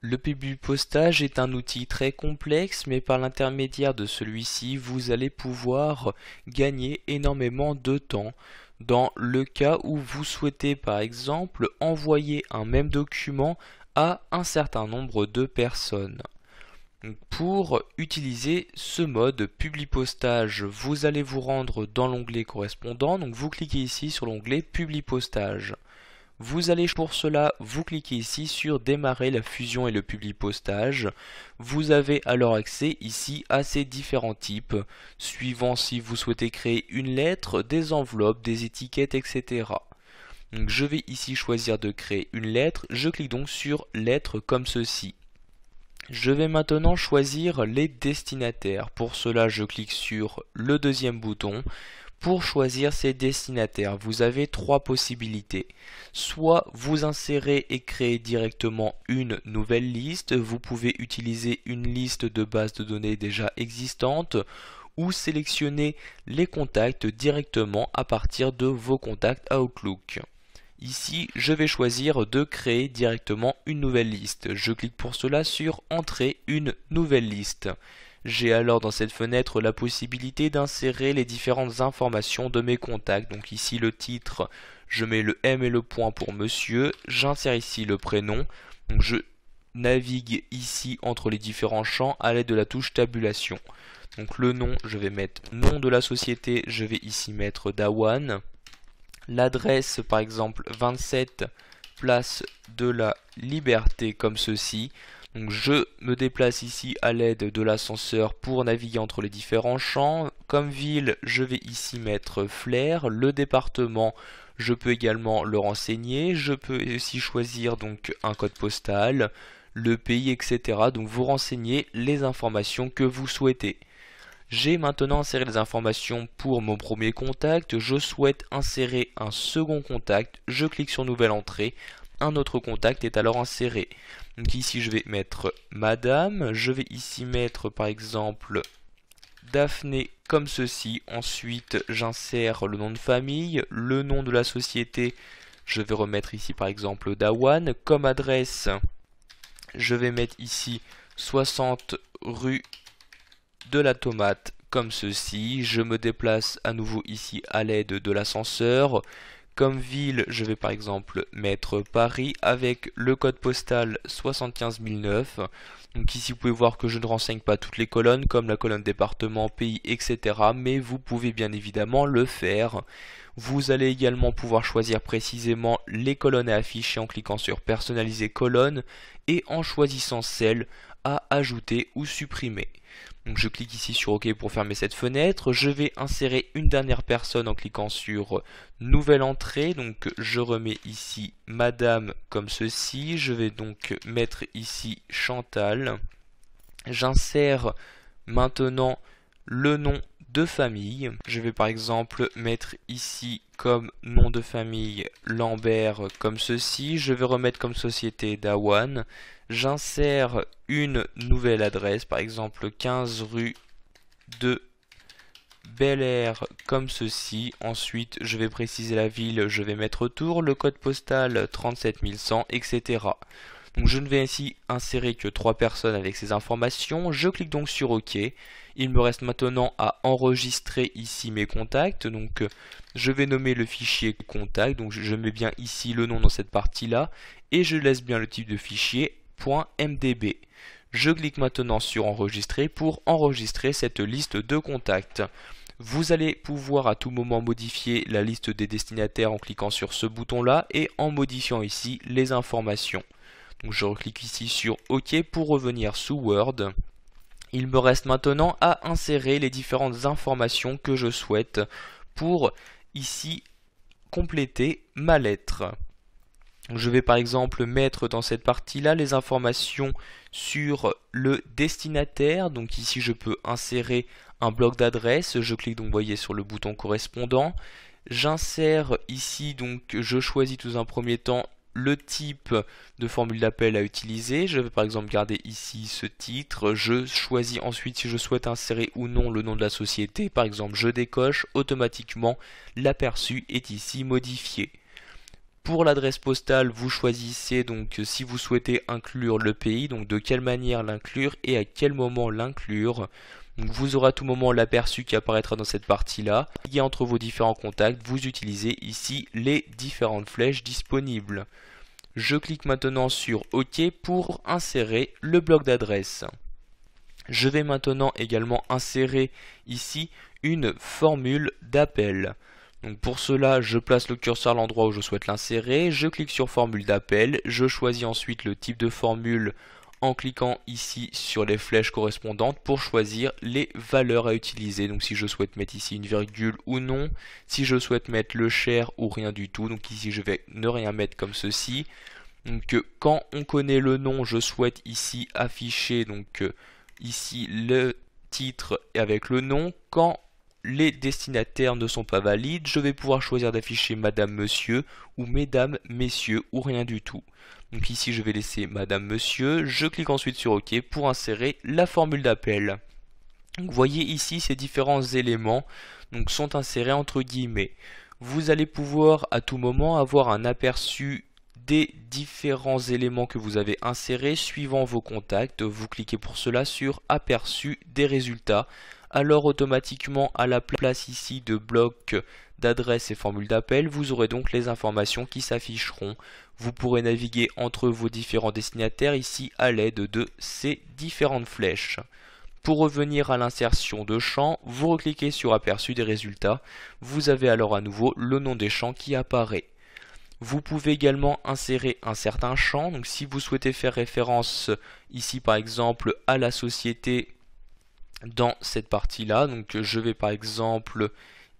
Le publipostage est un outil très complexe, mais par l'intermédiaire de celui-ci, vous allez pouvoir gagner énormément de temps. Dans le cas où vous souhaitez par exemple envoyer un même document à un certain nombre de personnes. Pour utiliser ce mode PubliPostage, vous allez vous rendre dans l'onglet correspondant, donc vous cliquez ici sur l'onglet PubliPostage. Vous allez pour cela, vous cliquez ici sur démarrer la fusion et le publipostage ». postage. Vous avez alors accès ici à ces différents types, suivant si vous souhaitez créer une lettre, des enveloppes, des étiquettes, etc. Donc je vais ici choisir de créer une lettre, je clique donc sur lettre comme ceci. Je vais maintenant choisir les destinataires. Pour cela, je clique sur le deuxième bouton. Pour choisir ces destinataires, vous avez trois possibilités. Soit vous insérez et créez directement une nouvelle liste, vous pouvez utiliser une liste de base de données déjà existante ou sélectionner les contacts directement à partir de vos contacts Outlook. Ici, je vais choisir de créer directement une nouvelle liste. Je clique pour cela sur Entrer une nouvelle liste. J'ai alors dans cette fenêtre la possibilité d'insérer les différentes informations de mes contacts. Donc ici le titre, je mets le M et le point pour monsieur, j'insère ici le prénom. Donc je navigue ici entre les différents champs à l'aide de la touche tabulation. Donc le nom, je vais mettre nom de la société, je vais ici mettre Dawan. L'adresse par exemple 27 place de la liberté comme ceci. Donc je me déplace ici à l'aide de l'ascenseur pour naviguer entre les différents champs. Comme ville, je vais ici mettre Flair. Le département, je peux également le renseigner. Je peux aussi choisir donc un code postal, le pays, etc. Donc vous renseignez les informations que vous souhaitez. J'ai maintenant inséré les informations pour mon premier contact. Je souhaite insérer un second contact. Je clique sur Nouvelle entrée. Un autre contact est alors inséré. Donc ici je vais mettre Madame, je vais ici mettre par exemple Daphné comme ceci. Ensuite, j'insère le nom de famille, le nom de la société. Je vais remettre ici par exemple Dawan. Comme adresse, je vais mettre ici 60 rue de la Tomate comme ceci. Je me déplace à nouveau ici à l'aide de l'ascenseur. Comme ville, je vais par exemple mettre Paris avec le code postal 75009. Donc ici vous pouvez voir que je ne renseigne pas toutes les colonnes comme la colonne département, pays, etc. Mais vous pouvez bien évidemment le faire. Vous allez également pouvoir choisir précisément les colonnes à afficher en cliquant sur personnaliser colonne et en choisissant celles à ajouter ou supprimer. Donc je clique ici sur OK pour fermer cette fenêtre. Je vais insérer une dernière personne en cliquant sur euh, Nouvelle entrée. Donc je remets ici Madame comme ceci. Je vais donc mettre ici Chantal. J'insère maintenant le nom de famille. Je vais par exemple mettre ici comme nom de famille Lambert comme ceci. Je vais remettre comme société Dawan. J'insère une nouvelle adresse, par exemple 15 rue de Bel Air comme ceci. Ensuite, je vais préciser la ville, je vais mettre tour le code postal 37100, etc. Donc je ne vais ainsi insérer que trois personnes avec ces informations. Je clique donc sur OK. Il me reste maintenant à enregistrer ici mes contacts. Donc euh, je vais nommer le fichier contact. Donc je mets bien ici le nom dans cette partie-là. Et je laisse bien le type de fichier .mdb. Je clique maintenant sur enregistrer pour enregistrer cette liste de contacts. Vous allez pouvoir à tout moment modifier la liste des destinataires en cliquant sur ce bouton-là et en modifiant ici les informations. je reclique ici sur OK pour revenir sous Word. Il me reste maintenant à insérer les différentes informations que je souhaite pour ici compléter ma lettre. Je vais par exemple mettre dans cette partie-là les informations sur le destinataire. Donc ici, je peux insérer un bloc d'adresse. Je clique donc, vous voyez, sur le bouton correspondant. J'insère ici, donc je choisis tout un premier temps le type de formule d'appel à utiliser. Je vais par exemple garder ici ce titre. Je choisis ensuite si je souhaite insérer ou non le nom de la société. Par exemple, je décoche automatiquement l'aperçu est ici modifié. Pour l'adresse postale, vous choisissez donc si vous souhaitez inclure le pays, donc de quelle manière l'inclure et à quel moment l'inclure vous aurez à tout moment l'aperçu qui apparaîtra dans cette partie-là. Et entre vos différents contacts, vous utilisez ici les différentes flèches disponibles. Je clique maintenant sur OK pour insérer le bloc d'adresse. Je vais maintenant également insérer ici une formule d'appel. pour cela, je place le curseur à l'endroit où je souhaite l'insérer, je clique sur formule d'appel, je choisis ensuite le type de formule en cliquant ici sur les flèches correspondantes pour choisir les valeurs à utiliser. Donc si je souhaite mettre ici une virgule ou non, si je souhaite mettre le cher ou rien du tout, donc ici je vais ne rien mettre comme ceci. Donc euh, quand on connaît le nom, je souhaite ici afficher donc euh, ici le titre avec le nom. Quand les destinataires ne sont pas valides, je vais pouvoir choisir d'afficher Madame Monsieur ou Mesdames Messieurs ou rien du tout. Donc ici je vais laisser Madame Monsieur, je clique ensuite sur OK pour insérer la formule d'appel. Vous voyez ici ces différents éléments donc, sont insérés entre guillemets. Vous allez pouvoir à tout moment avoir un aperçu des différents éléments que vous avez insérés suivant vos contacts. Vous cliquez pour cela sur aperçu des résultats alors automatiquement à la place ici de bloc d'adresse et formule d'appel, vous aurez donc les informations qui s'afficheront. Vous pourrez naviguer entre vos différents destinataires ici à l'aide de ces différentes flèches. Pour revenir à l'insertion de champs, vous recliquez sur aperçu des résultats. Vous avez alors à nouveau le nom des champs qui apparaît. Vous pouvez également insérer un certain champ. Donc si vous souhaitez faire référence ici par exemple à la société dans cette partie-là. Donc euh, je vais par exemple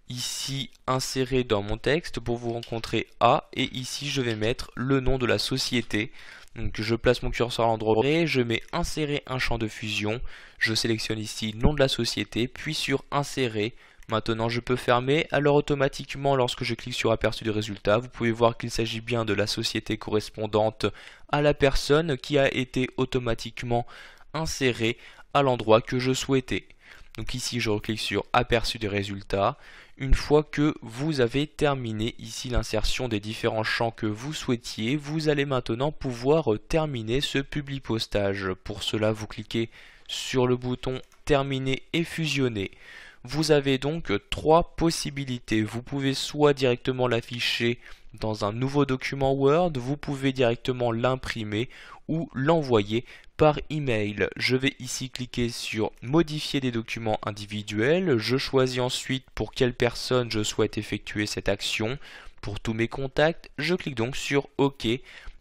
ici insérer dans mon texte pour vous rencontrer A et ici je vais mettre le nom de la société. Donc je place mon curseur à l'endroit je mets insérer un champ de fusion, je sélectionne ici nom de la société, puis sur insérer. Maintenant je peux fermer, alors automatiquement lorsque je clique sur aperçu du résultat, vous pouvez voir qu'il s'agit bien de la société correspondante à la personne qui a été automatiquement insérée à l'endroit que je souhaitais. Donc ici, je reclique sur aperçu des résultats. Une fois que vous avez terminé ici l'insertion des différents champs que vous souhaitiez, vous allez maintenant pouvoir terminer ce publipostage. postage. Pour cela, vous cliquez sur le bouton terminer et fusionner. Vous avez donc trois possibilités. Vous pouvez soit directement l'afficher dans un nouveau document Word, vous pouvez directement l'imprimer ou l'envoyer par email. Je vais ici cliquer sur modifier des documents individuels. Je choisis ensuite pour quelle personne je souhaite effectuer cette action. Pour tous mes contacts, je clique donc sur OK.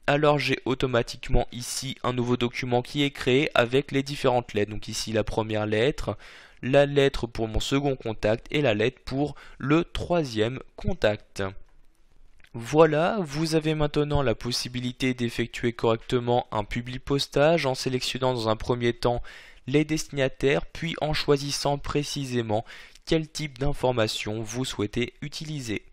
Alors j'ai automatiquement ici un nouveau document qui est créé avec les différentes lettres. Donc ici la première lettre, la lettre pour mon second contact et la lettre pour le troisième contact. Voilà, vous avez maintenant la possibilité d'effectuer correctement un public postage en sélectionnant dans un premier temps les destinataires, puis en choisissant précisément quel type d'information vous souhaitez utiliser.